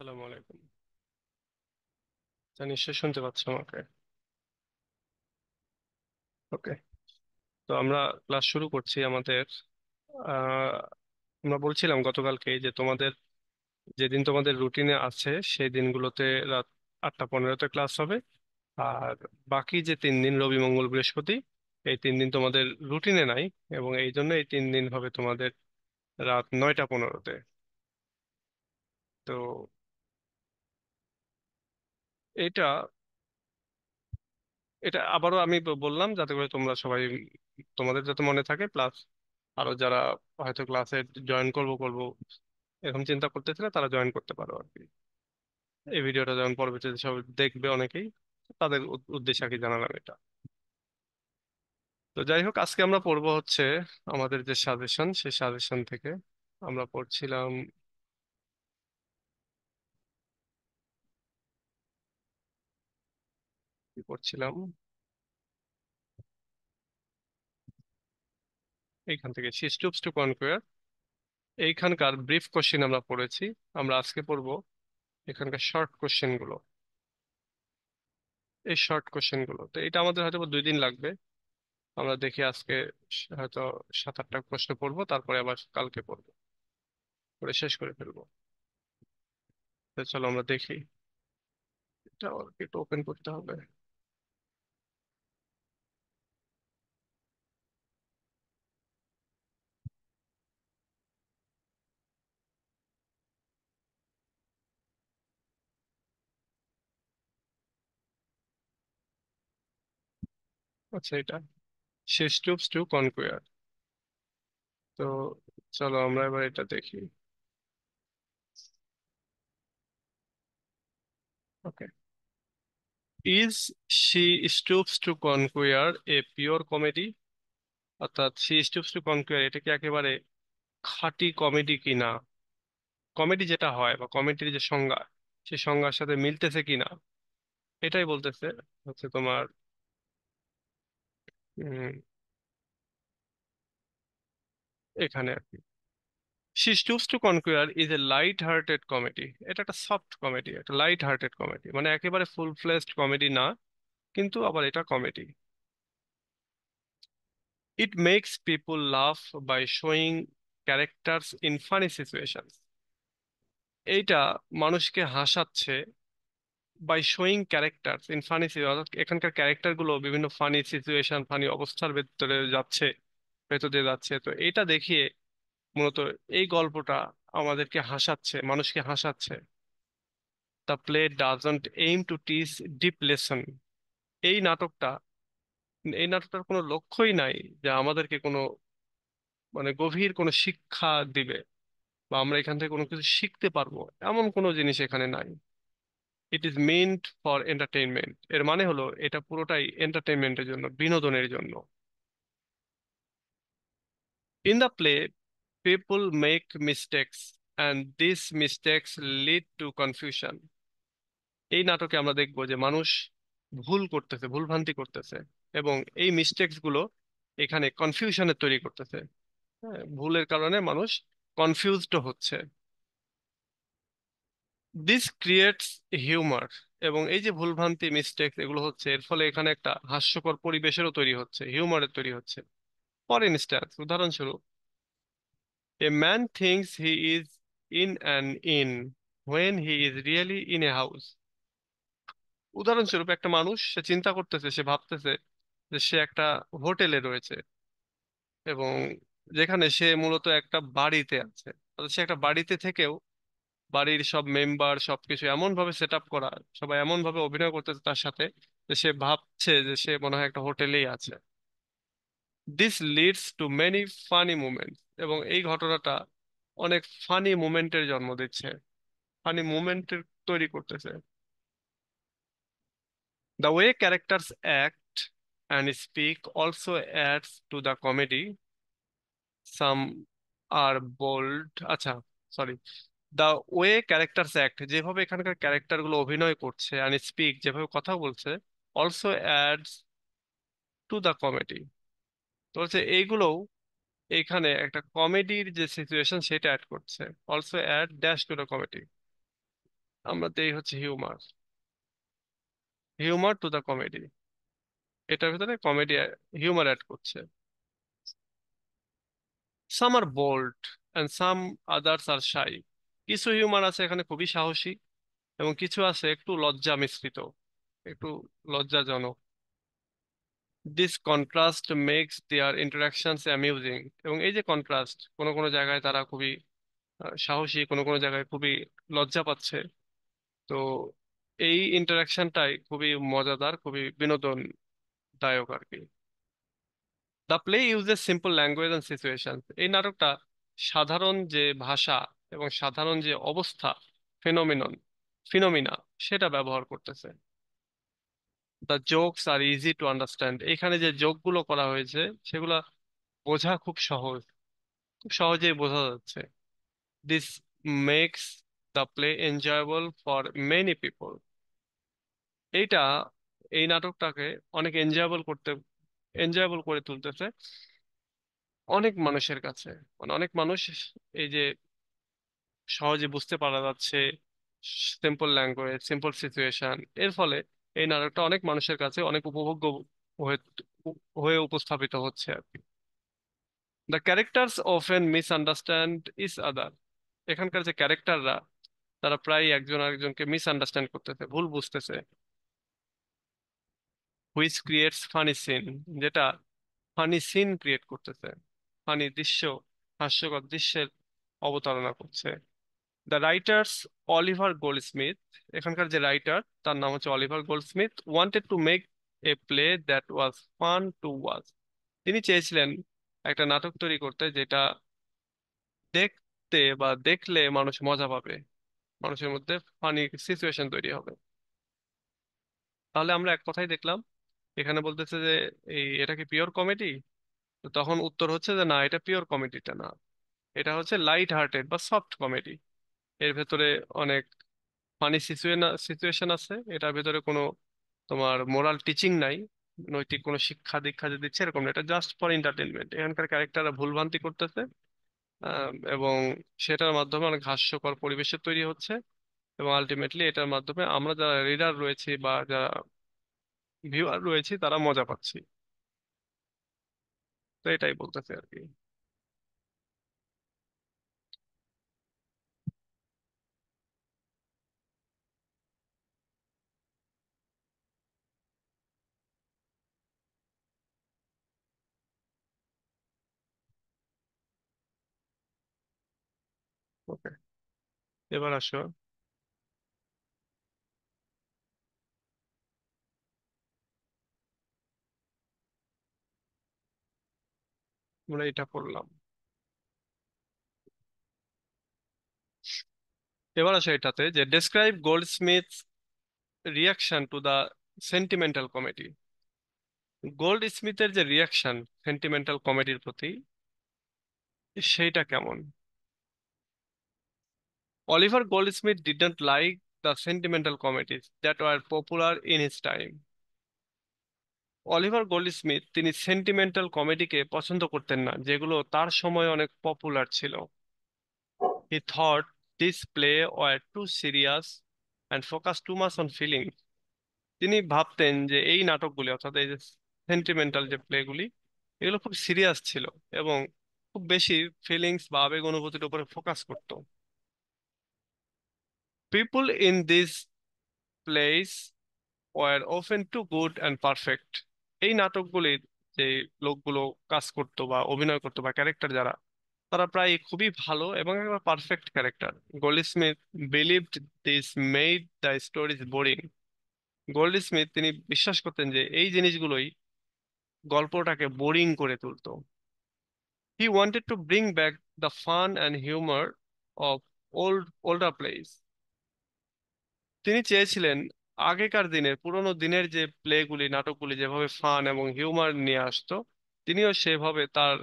আসসালামু আলাইকুম তা নিশ্চয় শুনতে পাচ্ছ আমাকে ওকে তো আমরা ক্লাস শুরু করছি আমাদের আহ, আমরা বলছিলাম গতকালকে যে তোমাদের যেদিন তোমাদের রুটিনে আছে সেই দিনগুলোতে রাত আটটা পনেরোতে ক্লাস হবে আর বাকি যে তিন দিন রবি মঙ্গল বৃহস্পতি এই তিন দিন তোমাদের রুটিনে নাই এবং এই জন্য এই তিন দিন হবে তোমাদের রাত নয়টা পনেরোতে তো এটা এটা আবারও আমি বললাম যাতে করে তোমরা সবাই তোমাদের যাতে মনে থাকে প্লাস আরো যারা হয়তো ক্লাসে জয়েন করব করব এরকম চিন্তা করতেছিলে তারা জয়েন করতে পারো আর কি এই ভিডিওটা যেমন পরবর্তীতে সব দেখবে অনেকেই তাদের উদ্দেশ্যে আর কি জানালাম এটা তো যাই হোক আজকে আমরা পড়বো হচ্ছে আমাদের যে সাজেশন সেই সাজেশন থেকে আমরা পড়ছিলাম করছিলাম এইখান থেকে সিস্টুপস টু কনকোয়ার এইখানকার ব্রিফ কোশ্চেন আমরা পড়েছি আমরা আজকে পড়ব এখানকার শর্ট কোশ্চেনগুলো এই শর্ট কোশ্চেনগুলো তো এটা আমাদের হয়তো দুই দিন লাগবে আমরা দেখি আজকে হয়তো সাত আটটা প্রশ্ন পড়বো তারপরে আবার কালকে পড়বো পরে শেষ করে ফেলবো চলো আমরা দেখি এটা একটু ওপেন করতে হবে আচ্ছা এটা শেষ টুপস টু কনকুয়ার তো চলো আমরা এবার এটা দেখি okay is she stoops to conquer a pure comedy অর্থাৎ শি স্টুপস টু কনকুয়ার এটা কি একেবারে খাঁটি কমেডি কি না কমেডি যেটা হয় বা কমেডির যে সংজ্ঞা সেই সংজ্ঞার সাথে মিলতেছে কি না এটাই বলতেছে হচ্ছে তোমার এখানে আর কি she choose to conquer is a light hearted comedy এটা একটা সফট কমেডি একটা লাইট হার্টেড কমেডি মানে একেবারে ফুল ফ্লেসড কমেডি না কিন্তু আবার এটা comedy it makes people laugh by showing characters in funny situation এইটা মানুষকে হাসাচ্ছে by showing character in funny অর্থাৎ এখানকার গুলো বিভিন্ন ফানি সিচুয়েশন ফানি অবস্থার ভেতরে যাচ্ছে ভেতর দিয়ে যাচ্ছে তো এটা দেখিয়ে মূলত এই গল্পটা আমাদেরকে হাসাচ্ছে মানুষকে হাসাচ্ছে the play doesn't aim to teach deep lesson এই নাটকটা এই নাটকটার কোনো লক্ষ্যই নাই যে আমাদেরকে কোনো মানে গভীর কোনো শিক্ষা দিবে বা আমরা এখান থেকে কোনো কিছু শিখতে পারবো এমন কোনো জিনিস এখানে নাই it is meant for entertainment এর মানে হলো এটা পুরোটাই এন্টারটেনমেন্টের জন্য বিনোদনের জন্য in the play people make mistakes and this mistakes lead to confusion এই নাটকে আমরা দেখব যে মানুষ ভুল করতেছে ভুলভ্রান্তি করতেছে এবং এই মিস্টেক্স গুলো এখানে কনফিউশনের তৈরি করতেছে হ্যাঁ, ভুলের কারণে মানুষ কনফিউজড হচ্ছে দিস ক্রিয়েটস হিউমার এবং এই যে ভুলভ্রান্তি মিস্টেক এগুলো হচ্ছে এর ফলে এখানে একটা হাস্যকর পরিবেশেরও তৈরি হচ্ছে হিউমারের তৈরি হচ্ছে ফর ইনস্ট্যান্স উদাহরণস্বরূপ a man thinks he is in and inn when he is really in a house উদাহরণস্বরূপ একটা মানুষ সে চিন্তা করতেছে সে ভাবতেছে যে সে একটা হোটেলে রয়েছে এবং যেখানে সে মূলত একটা বাড়িতে আছে সে একটা বাড়িতে থেকেও বাড়ির সব মেম্বার সবকিছু এমন ভাবে সেট আপ করা সবাই এমন ভাবে অভিনয় করতেছে তার সাথে যে সে ভাবছে যে সে মনে হয় একটা হোটেলেই আছে this leads to many funny moment এবং এই ঘটনাটা অনেক ফানি মুমেন্টের জন্ম দিচ্ছে ফানি মুমেন্টের তৈরি করতেছে the way characters act and speak also adds to the comedy some are bold আচ্ছা sorry the way character act যেভাবে এখানকার ক্যারেক্টারগুলো অভিনয় করছে অ্যান্ড স্পিক যেভাবে কথা বলছে also adds to the comedy তো হচ্ছে এইগুলোও এখানে একটা কমেডির যে সিচুয়েশন সেটা অ্যাড করছে also add dash to the comedy আমরা দেই হচ্ছে humour humour to the comedy এটার ভিতরে কমেডি হিউমার অ্যাড করছে some are bold and some others are shy কিছু হিউমান আছে এখানে খুবই সাহসী এবং কিছু আছে একটু লজ্জা মিশ্রিত একটু লজ্জাজনক this contrast makes their interactions amusing এবং এই যে কন্ট্রাস্ট কোনো কোনো জায়গায় তারা খুবই সাহসী কোনো কোনো জায়গায় খুবই লজ্জা পাচ্ছে তো এই ইন্টারাকশনটাই খুবই মজাদার খুবই বিনোদন দায়ক আর কি the play use a simple language and situation এই নাটকটা সাধারণ যে ভাষা এবং সাধারণ যে অবস্থা ফেনোমিনন ফিনোমিনা সেটা ব্যবহার করতেছে the jokes are easy to understand এখানে যে জোকগুলো করা হয়েছে সেগুলা বোঝা খুব সহজ খুব সহজেই বোঝা যাচ্ছে this makes the play enjoyable for many people এইটা এই নাটকটাকে অনেক এনজয়েবল করতে এনজয়েবল করে তুলতেছে অনেক মানুষের কাছে মানে অনেক মানুষ এই যে সহজে বুঝতে পারা যাচ্ছে সিম্পল ল্যাঙ্গুয়েজ সিম্পল সিচুয়েশন এর ফলে এই নাটকটা অনেক মানুষের কাছে অনেক উপভোগ্য হয়ে হয়ে উপস্থাপিত হচ্ছে আর কি the characters often understand each other এখানকার যে ক্যারেক্টাররা তারা প্রায় একজন আরেকজনকে মিস আন্ডারস্ট্যান্ড করতেছে ভুল বুঝতেছে হুইচ ক্রিয়েটস ফানি সিন যেটা ফানি সিন ক্রিয়েট করতেছে ফানি দৃশ্য হাস্যকর দৃশ্যের অবতারণা করছে দ্য রাইটার্স অলিভার গোল্ডস্মিথ এখানকার যে রাইটার তার নাম হচ্ছে Oliver Goldsmith wanted to make a play that was fun to watch তিনি চেয়েছিলেন একটা নাটক তৈরি করতে যেটা দেখতে বা দেখলে মানুষ মজা পাবে মানুষের মধ্যে ফানি সিচুয়েশন তৈরি হবে তাহলে আমরা এক কথাই দেখলাম এখানে বলতেছে যে এই এটা কি পিওর কমেডি তো তখন উত্তর হচ্ছে যে না এটা পিওর কমেডিটা না এটা হচ্ছে লাইট হার্টেড বা সফট কমেডি এর ভেতরে অনেক ফানি সিচুয়েশন আছে এটার ভেতরে কোনো তোমার মোরাল টিচিং নাই নৈতিক কোনো শিক্ষা দীক্ষা যে দিচ্ছে এরকম না এটা জাস্ট ফর এন্টারটেনমেন্ট এখানকার ক্যারেক্টাররা ভুলভ্রান্তি করতেছে এবং সেটার মাধ্যমে অনেক হাস্যকর পরিবেশে তৈরি হচ্ছে এবং আলটিমেটলি এটার মাধ্যমে আমরা যারা রিডার রয়েছি বা যারা ভিউয়ার রয়েছি তারা মজা পাচ্ছি তো এটাই বলতেছে আর কি এবার আসো আমরা এটা করলাম এবার আসো এটাতে যে describe Goldsmith reaction to the sentimental comedy গোল্ড স্মিথের যে রিয়াকশন সেন্টিমেন্টাল কমেডির প্রতি সেইটা কেমন Oliver Goldsmith did not like the sentimental comedies that were popular in his time. Oliver Goldsmith তিনি সেন্টিমেন্টাল কমেডিকে পছন্দ করতেন না যেগুলো তার সময় অনেক পপুলার ছিল he thought this play were too serious and focus too much on feeling তিনি ভাবতেন যে এই নাটকগুলি অর্থাৎ এই যে সেন্টিমেন্টাল যে প্লেগুলি এগুলো খুব সিরিয়াস ছিল এবং খুব বেশি ফিলিংস বা আবেগ অনুভূতির উপরে ফোকাস করতো People in this place were often too good and perfect. এই নাটকগুলির যে লোকগুলো কাজ করতো বা অভিনয় করতো বা ক্যারেক্টার যারা তারা প্রায় খুবই ভালো এবং একবার perfect character Goldsmith believed this made the stories boring Goldsmith তিনি বিশ্বাস করতেন যে এই জিনিসগুলোই গল্পটাকে বোরিং করে তুলতো he wanted to bring back the fun and humour of old older plays তিনি চেয়েছিলেন আগেকার দিনের পুরোনো দিনের যে প্লেগুলি নাটকগুলি যেভাবে ফান এবং হিউমার নিয়ে আসতো তিনিও সেভাবে তার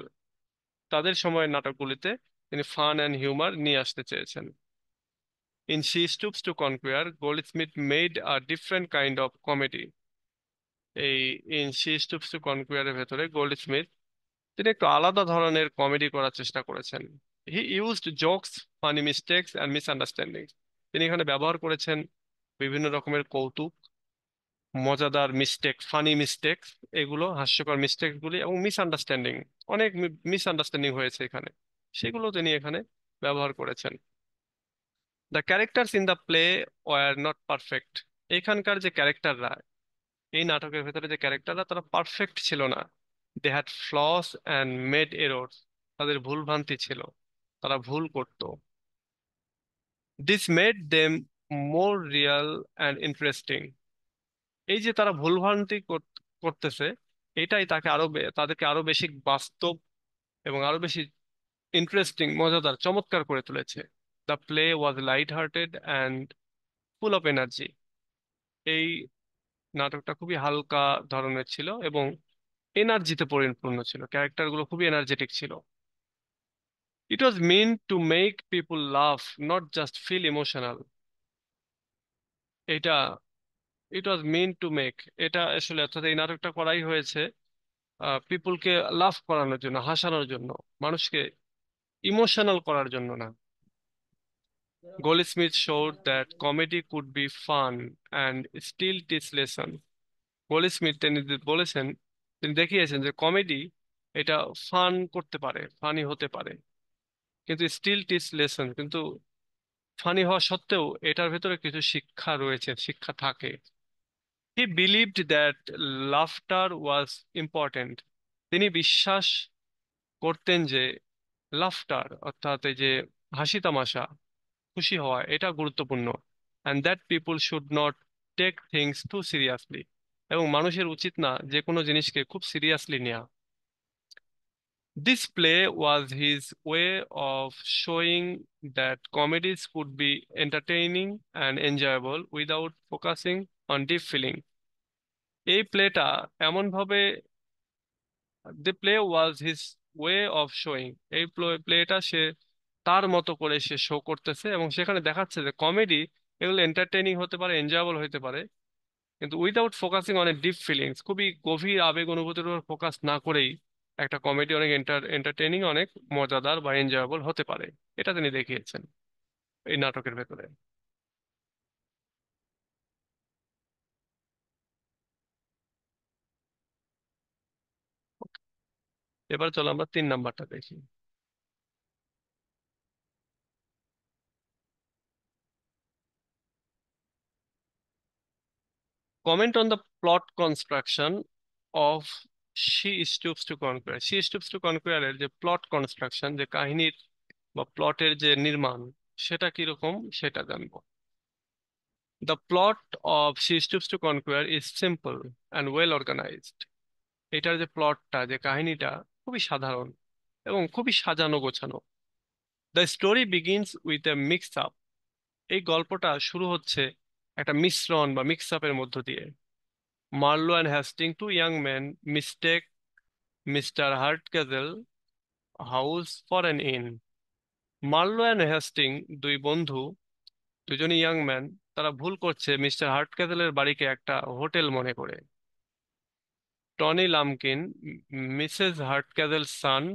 তাদের সময়ের নাটকগুলিতে তিনি ফান অ্যান্ড হিউমার নিয়ে আসতে চেয়েছেন In stoops to conquer Conquer, Smith made a different kind of comedy এই ইন শি স্টুপস টু কনকুয়ারের ভেতরে গোল্ডস্মিথ তিনি একটু আলাদা ধরনের কমেডি করার চেষ্টা করেছেন he used jokes funny mistakes and misunderstanding তিনি এখানে ব্যবহার করেছেন বিভিন্ন রকমের কৌতুক মজাদার মিস্টেক ফানি মিস্টেক এগুলো হাস্যকর মিস্টেকগুলি এবং মিসআন্ডারস্ট্যান্ডিং অনেক আন্ডারস্ট্যান্ডিং হয়েছে এখানে সেগুলো তিনি এখানে ব্যবহার করেছেন the character in the play were not perfect এখানকার যে ক্যারেক্টাররা এই নাটকের ভেতরে যে ক্যারেক্টাররা তারা পারফেক্ট ছিল না they had flaws and made error তাদের ভুল ভ্রান্তি ছিল তারা ভুল করত this made them more real and interesting এই যে তারা ভুলভ্রান্তি করতেছে এটাই তাকে আরো তাদেরকে আরো বেশি বাস্তব এবং আরো বেশি ইন্টারেস্টিং মজাদার চমৎকার করে তুলেছে the play was light hearted and full of energy এই নাটকটা খুবই হালকা ধরনের ছিল এবং এনার্জিতে পরিপূর্ণ ছিল ক্যারেক্টার গুলো খুবই এনার্জেটিক ছিল it was mean to make people love not just feel emotional এটা it was mean to make এটা আসলে অর্থাৎ এই নাটকটা করাই হয়েছে পিপুলকে লাভ করানোর জন্য হাসানোর জন্য মানুষকে ইমোশনাল করার জন্য না Smith Goldsmith that comedy could be fun and still teach lesson Goldsmith তিনি বলেছেন তিনি দেখিয়েছেন যে কমেডি এটা ফান করতে পারে ফানি হতে পারে কিন্তু স্টিল টিচ লেসন কিন্তু ফানি হওয়া সত্ত্বেও এটার ভেতরে কিছু শিক্ষা রয়েছে শিক্ষা থাকে he believed that laughter was important তিনি বিশ্বাস করতেন যে লাফটার অর্থাৎ এই যে হাসি তামাশা খুশি হওয়া এটা গুরুত্বপূর্ণ and that people should not take things too seriously এবং মানুষের উচিত না যে কোনো জিনিসকে খুব সিরিয়াসলি নেওয়া This play was his way of showing that comedies could be entertaining and enjoyable without focusing on deep feeling. এই প্লেটা এমনভাবে the play was his way of showing এই প্লেটা সে তার মতো করে সে শো করতেছে এবং সেখানে দেখাচ্ছে যে কমেডি এগুলো এন্টারটেইনিং হতে পারে এনজয়েবল হতে পারে কিন্তু without focusing on a deep feelings খুবই গভীর আবেগ অনুভূতির উপর ফোকাস না করেই একটা কমেডি অনেক এন্টারটেনিং অনেক মজাদার বা এনজয়াবল হতে পারে এটা তিনি দেখিয়েছেন এই নাটকের ভেতরে এবার চলো আমরা তিন নাম্বারটা দেখি comment on the plot construction of she stoops to conquer she stoops to কনকুয়ারের যে প্লট কনস্ট্রাকশন যে কাহিনীর বা প্লটের যে নির্মাণ সেটা কিরকম সেটা জানবো the plot of she stoops to conquer is simple and well organised এটার যে প্লটটা যে কাহিনীটা খুবই সাধারণ এবং খুবই সাজানো গোছানো the story begins with a mix up এই গল্পটা শুরু হচ্ছে একটা মিশ্রণ বা মিক্স আপের মধ্য দিয়ে Marlowe and Hastings, two young man mistake mister Hardcastle house for an inn Marlowe and Hastings দুই বন্ধু দুজনই ইয়াং ম্যান তারা ভুল করছে মিস্টার হার্টক্যাসেলের বাড়িকে একটা হোটেল মনে করে Tony Lumpkin Mrs Hardcastle son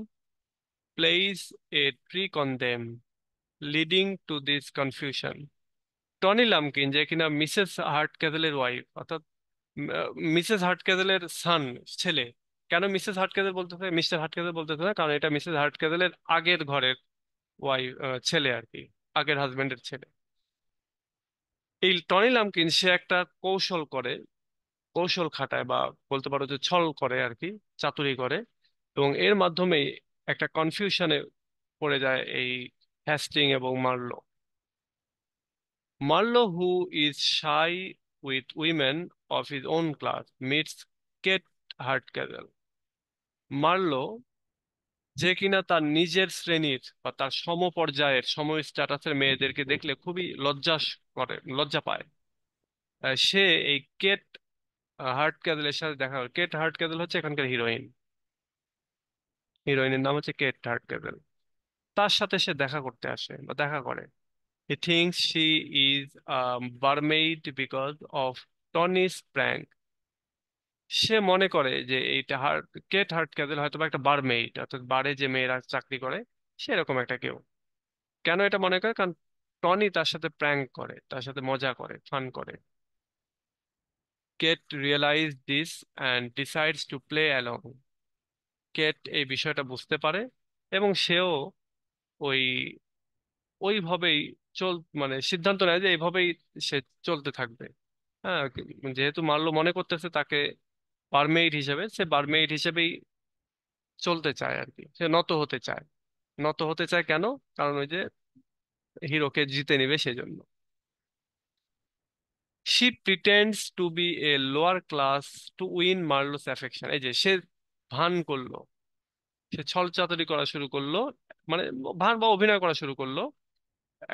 plays a trick on them leading to this confusion Tony Lumpkin যে কিনা মিসেস হার্টক্যাসেলের ওয়াইফ অর্থাৎ মিসেস হার্টকেলের সান ছেলে কেন মিসেস হার্টকেলের বলতেছে মিস্টার হার্টকেলের বলতেছে না কারণ এটা মিসেস হার্টকেলের আগের ঘরের ওয়াইফ ছেলে আর কি আগের হাজবেন্ডের ছেলে এই টনি লামকিন সে একটা কৌশল করে কৌশল খাটায় বা বলতে পারো যে ছল করে আর কি চাতুরি করে এবং এর মাধ্যমেই একটা কনফিউশনে পড়ে যায় এই হ্যাস্টিং এবং Marlowe Marlowe who is shy with women of his own class meets Kate Hardcastle Marlowe যে কিনা তার নিজের শ্রেণীর বা তার সমপর্যায়ের সম স্ট্যাটাসের মেয়েদেরকে দেখলে খুবই লজ্জা করে লজ্জা পায় সে এই কেট হার্টকেলের সাথে দেখা হলো কেট হার্টকেল হচ্ছে এখানকার হিরোইন হিরোইনের নাম হচ্ছে কেট হার্টকেল তার সাথে সে দেখা করতে আসে বা দেখা করে He thinks she is a um, barmaid because of Tony's prank. সে মনে করে যে এইটা হার্ট কেট হার্ট ক্যাজেল হয়তো বা একটা বারমেইড অর্থাৎ বারে যে মেয়েরা চাকরি করে সে এরকম একটা কেউ কেন এটা মনে করে কারণ টনি তার সাথে প্র্যাঙ্ক করে তার সাথে মজা করে ফান করে Kate realise this and decides to play along Kate এই বিষয়টা বুঝতে পারে এবং সেও ওই ওইভাবেই চল মানে সিদ্ধান্ত নেয় যে এইভাবেই সে চলতে থাকবে হ্যাঁ যেহেতু মারলো মনে করতেছে তাকে বারমেইড হিসেবে সে বারমেইড হিসেবেই চলতে চায় আর কি সে নত হতে চায় নত হতে চায় কেন কারণ ওই যে হিরোকে জিতে নিবে সেজন্য she pretends to be a lower class to win Marlowe's affection এই যে সে ভান করলো সে ছল ছলচাতুরি করা শুরু করলো মানে ভান বা অভিনয় করা শুরু করলো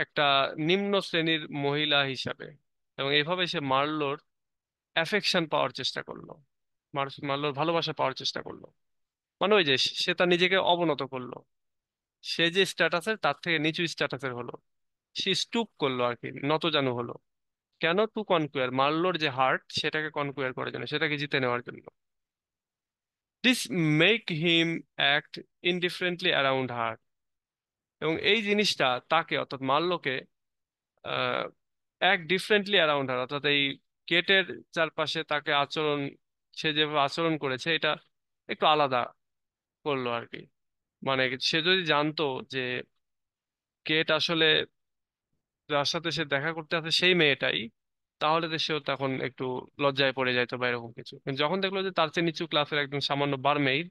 একটা নিম্ন শ্রেণীর মহিলা হিসাবে এবং এভাবে সে মার্লোর অ্যাফেকশন পাওয়ার চেষ্টা করলো মার্লোর ভালোবাসা পাওয়ার চেষ্টা করলো মানে ওই যে সে তার নিজেকে অবনত করলো সে যে স্ট্যাটাসের তার থেকে নিচু স্ট্যাটাসের হলো সে স্টুপ করলো আর কি নতজানু হলো কেন টু কনকুয়ার মার্লোর যে হার্ট সেটাকে কনকুয়ার করার জন্য সেটাকে জিতে নেওয়ার জন্য this make him act indifferently around her এবং এই জিনিসটা তাকে অর্থাৎ মাল্যকে এক ডিফারেন্টলি অ্যারাউন্ড হার অর্থাৎ এই কেটের চারপাশে তাকে আচরণ সে যেভাবে আচরণ করেছে এটা একটু আলাদা করলো আর কি মানে সে যদি জানতো যে কেট আসলে যার সাথে সে দেখা করতে আছে সেই মেয়েটাই তাহলে তো সেও তখন একটু লজ্জায় পড়ে যাইতো বা এরকম কিছু কিন্তু যখন দেখলো যে তার চেয়ে নিচু ক্লাসের একজন সামান্য বারমেইড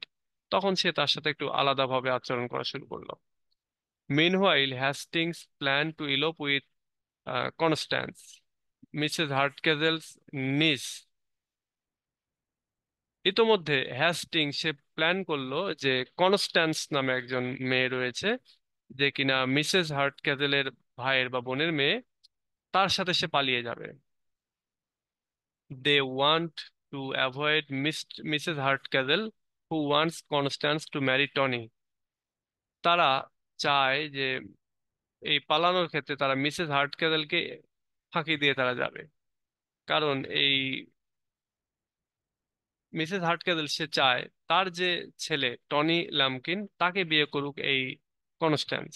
তখন সে তার সাথে একটু আলাদাভাবে আচরণ করা শুরু করলো Meanwhile, Hastings planned to elope with uh, Constance, Mrs. Hardcastle's niece. ইতোমধ্যে হ্যাস্টিং সে প্ল্যান করলো যে কনস্ট্যান্স নামে একজন মেয়ে রয়েছে যে কিনা মিসেস হার্টক্যাজেলের ভাইয়ের বা বোনের মেয়ে তার সাথে সে পালিয়ে যাবে they want to avoid Miss Mrs Hardcastle who wants Constance to marry Tony তারা চায় যে এই পালানোর ক্ষেত্রে তারা মিসেস হার্টকেলেকে ফাঁকি দিয়ে তারা যাবে কারণ এই মিসেস হার্টকেল সে চায় তার যে ছেলে টনি ল্যামকিন তাকে বিয়ে করুক এই কনস্ট্যান্স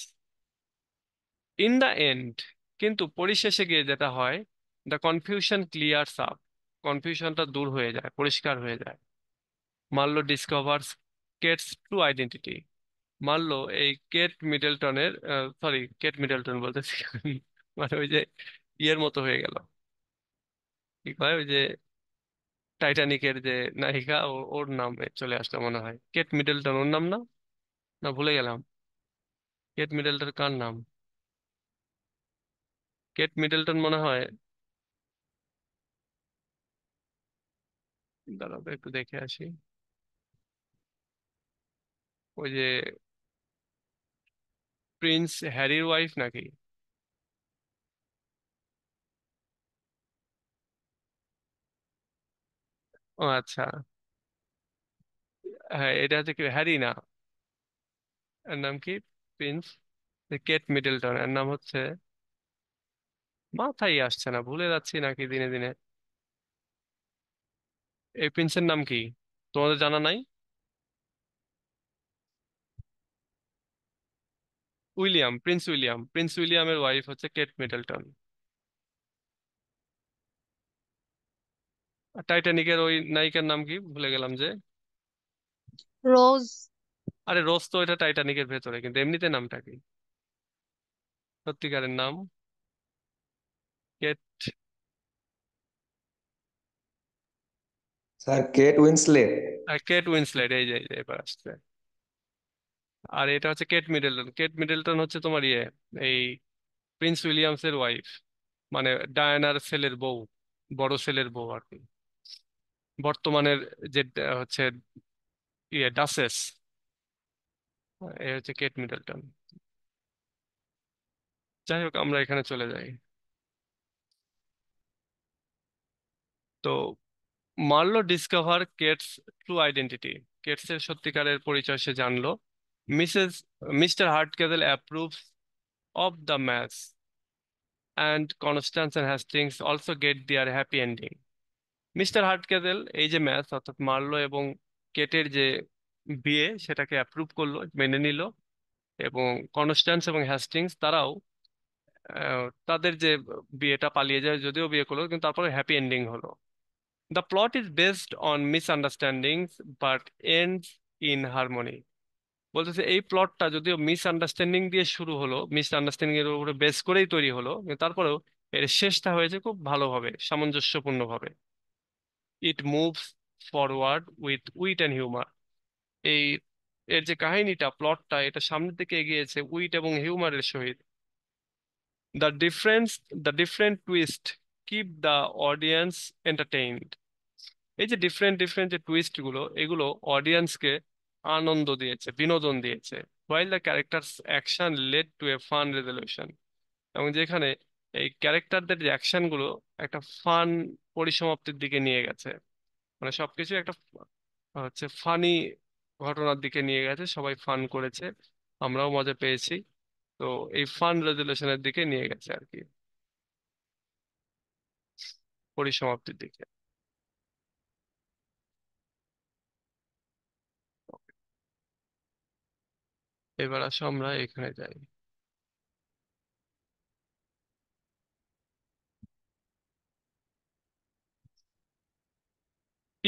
ইন দ্য এন্ড কিন্তু পরিশেষে গিয়ে যেটা হয় দ্য কনফিউশন ক্লিয়ার আপ কনফিউশনটা দূর হয়ে যায় পরিষ্কার হয়ে যায় Marlowe discovers Kate's true identity মানলো এই কেট মিডলটনের সরি কেট মিডলটন বলতেছি মানে ওই যে ইয়ের মতো হয়ে গেল কি ভাই ওই যে টাইটানিকের যে নায়িকা ওর নামে চলে আসলো মনে হয় কেট মিডলটন ওর নাম না না ভুলে গেলাম কেট মিডলটন কার নাম কেট মিডলটন মনে হয় দাঁড়াবে একটু দেখে আসি ওই যে প্রিন্স হ্যারির ওয়াইফ নাকি ও আচ্ছা হ্যাঁ এটা হচ্ছে কি হ্যারি না এর নাম কি প্রিন্স কেট মিডলটন এর নাম হচ্ছে মাথায় আসছে না ভুলে যাচ্ছি নাকি দিনে দিনে এই প্রিন্সের নাম কি তোমাদের জানা নাই উইলিয়াম প্রিন্স উইলিয়াম প্রিন্স উইলিয়ামের ওয়াইফ হচ্ছে কেট মিডলটন টাইটানিকের ওই নায়িকার নাম কি ভুলে গেলাম যে রোজ আরে রোজ তো এটা টাইটানিকের ভেতরে কিন্তু এমনিতে নামটা কি সত্যিকারের নাম Kate sir Kate Winslet Kate Winslet এই যে এবার আসছে আর এটা হচ্ছে কেট মিডেলটন কেট মিডলটন হচ্ছে তোমার ইয়ে এই প্রিন্স উইলিয়ামসের ওয়াইফ মানে ডায়ানার ছেলের বউ বড় ছেলের বউ আর কি বর্তমানের যে হচ্ছে ইয়ে ডাসেস এ হচ্ছে কেট মিডলটন যাই হোক আমরা এখানে চলে যাই তো Marlowe discover Kate's true identity কেটসের সত্যিকারের পরিচয় সে জানলো Mrs. Mr. Hardcastle approves of the mass, and Constance and Hastings also get their happy ending. Mister Hardcastle এই যে ম্যাচ অর্থাৎ মারলো এবং কেটের যে বিয়ে সেটাকে অ্যাপ্রুভ করলো মেনে নিল এবং কনস্ট্যান্স এবং হ্যাস্টিংস তারাও তাদের যে বিয়েটা পালিয়ে যায় যদিও বিয়ে করলো কিন্তু তারপরে হ্যাপি এন্ডিং হলো the plot is based on misunderstandings but ends in harmony বলতেছে এই প্লটটা যদিও মিস আন্ডারস্ট্যান্ডিং দিয়ে শুরু হলো মিস আন্ডারস্ট্যান্ডিং এর উপরে বেস করেই তৈরি হলো তারপরেও এর শেষটা হয়েছে খুব ভালোভাবে সামঞ্জস্যপূর্ণভাবে it moves forward with wit and humour এই এর যে কাহিনীটা প্লটটা এটা সামনের দিকে এগিয়েছে উইট এবং হিউমারের সহিত the difference the different twist keep the audience entertained এই যে ডিফারেন্ট ডিফারেন্ট যে টুইস্টগুলো এগুলো অডিয়েন্সকে আনন্দ দিয়েছে বিনোদন দিয়েছে while the characters action led to a fun resolution এবং যেখানে এই ক্যারেক্টারদের যে অ্যাকশনগুলো একটা ফান পরিসমাপ্তির দিকে নিয়ে গেছে মানে সবকিছু একটা হচ্ছে ফানি ঘটনার দিকে নিয়ে গেছে সবাই ফান করেছে আমরাও মজা পেয়েছি তো এই ফান রেজলিউশনের দিকে নিয়ে গেছে আর কি পরিসমাপ্তির দিকে এবার আসো আমরা এখানে যাই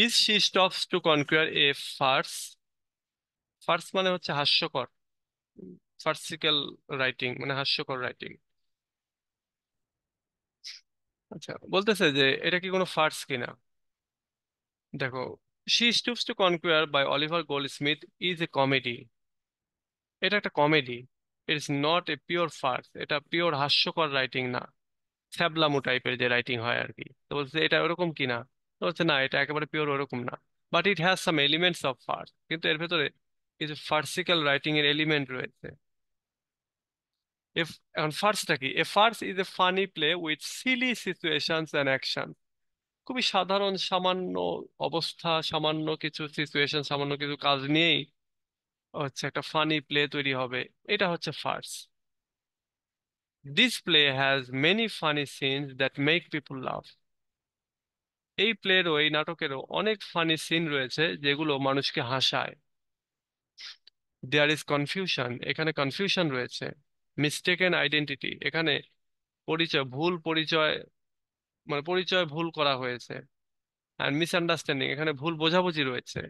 is she stops to conquer a farce farce মানে হচ্ছে হাস্যকর ফার্সিক্যাল রাইটিং মানে হাস্যকর রাইটিং আচ্ছা বলতেছে যে এটা কি কোনো ফার্স কিনা দেখো she stoops to conquer by Oliver Goldsmith is a comedy এটা একটা comedy it is not a pure farce এটা পিওর হাস্যকর রাইটিং না ছ্যাবলামো টাইপের যে রাইটিং হয় আর কি তো বলছে এটা ওরকম কি না তো বলছে না এটা একেবারে পিওর ওরকম না but it has some elements of farce কিন্তু এর ভেতরে কিছু ফার্সিক্যাল রাইটিং এর এলিমেন্ট রয়েছে এখন ফার্সটা কি a farce is a funny play with silly situations and action খুবই সাধারণ সামান্য অবস্থা সামান্য কিছু সিচুয়েশন সামান্য কিছু কাজ নিয়েই হচ্ছে একটা ফানি প্লে তৈরি হবে এটা হচ্ছে farce this play has many funny scenes that make people love এই প্লের এই নাটকেরও অনেক ফানি সিন রয়েছে যেগুলো মানুষকে হাসায় দেয়ার ইজ কনফিউশন এখানে কনফিউশন রয়েছে মিস্টেকেন আইডেন্টিটি এখানে পরিচয় ভুল পরিচয় মানে পরিচয় ভুল করা হয়েছে অ্যান্ড মিসআন্ডারস্ট্যান্ডিং এখানে ভুল বোঝাবুঝি রয়েছে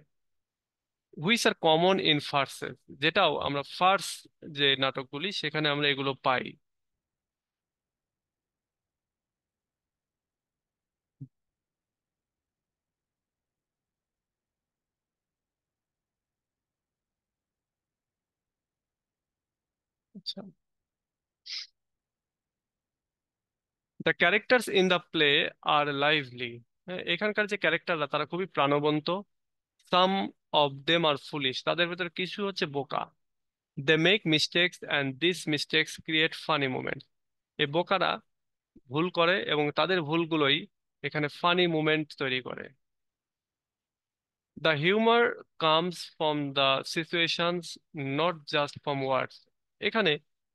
which are common in farces যেটাও আমরা ফার্স যে নাটকগুলি সেখানে আমরা এগুলো পাই আচ্ছা the characters in the play are lively এখানকার যে ক্যারেক্টাররা তারা খুবই প্রাণবন্ত some of them are foolish তাদের ভেতরে কিছু হচ্ছে বোকা they make mistakes and this mistakes create funny moment এই বোকারা ভুল করে এবং তাদের ভুলগুলোই এখানে ফানি মুমেন্ট তৈরি করে the humour comes from the situations not just from words এখানে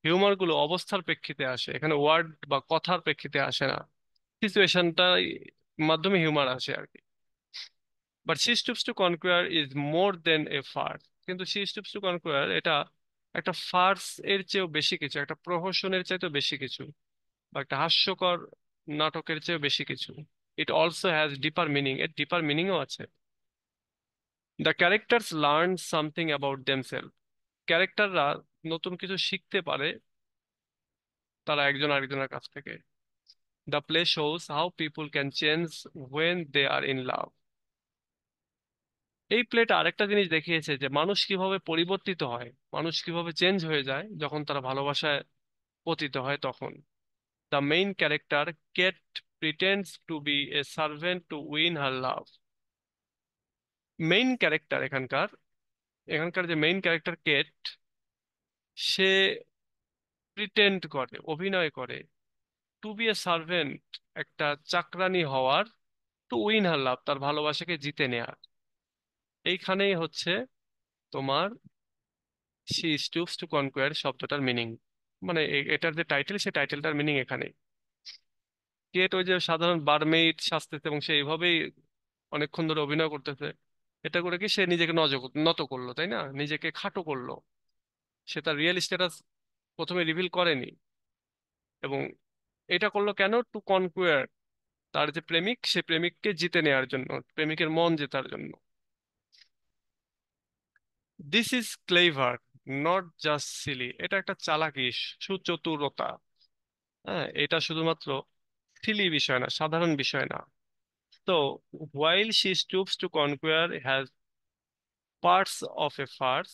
হিউমারগুলো অবস্থার প্রেক্ষিতে আসে এখানে ওয়ার্ড বা কথার প্রেক্ষিতে আসে না সিচুয়েশনটাই মাধ্যমে হিউমার আসে আর কি but she stoops to conquer is more than a farce কিন্তু সি স্টুপস টু কনকুয়ার এটা একটা ফার্স এর চেয়েও বেশি কিছু একটা প্রহসনের চাইতেও বেশি কিছু বা একটা হাস্যকর নাটকের চেয়েও বেশি কিছু it also has deeper meaning এর ডিপার মিনিংও আছে the characters learn something about themself ক্যারেক্টাররা নতুন কিছু শিখতে পারে তারা একজন আরেকজনের কাছ থেকে the play shows how people can change when they are in love এই প্লেটা আরেকটা জিনিস দেখিয়েছে যে মানুষ কিভাবে পরিবর্তিত হয় মানুষ কিভাবে চেঞ্জ হয়ে যায় যখন তারা ভালোবাসায় পতিত হয় তখন the main character Kate pretends to be a servant to win her love main character এখানকার এখানকার যে মেইন ক্যারেক্টার কেট সে প্রিটেন্ড করে অভিনয় করে টু বি এ সার্ভেন্ট একটা চাকরানি হওয়ার টু উইন হার লাভ তার ভালোবাসাকে জিতে নেয়ার এইখানেই হচ্ছে তোমার শি স্টুপস টু কনকোয়ার শব্দটার মিনিং মানে এটার যে টাইটেল সে টাইটেলটার মিনিং এখানে কেট ওই যে সাধারণ বারমেইড সাজতেছে এবং সে এইভাবেই অনেকক্ষণ ধরে অভিনয় করতেছে এটা করে কি সে নিজেকে নজ নত করলো তাই না নিজেকে খাটো করলো সে তার রিয়েল স্ট্যাটাস প্রথমে রিভিল করেনি এবং এটা করলো কেন টু কনকুয়ার তার যে প্রেমিক সে প্রেমিককে জিতে নেওয়ার জন্য প্রেমিকের মন জেতার জন্য this is clever not just silly এটা একটা চালাকি সুচতুরতা হ্যাঁ এটা শুধুমাত্র সিলি বিষয় না সাধারণ বিষয় না তো while she stoops to conquer has parts of a farce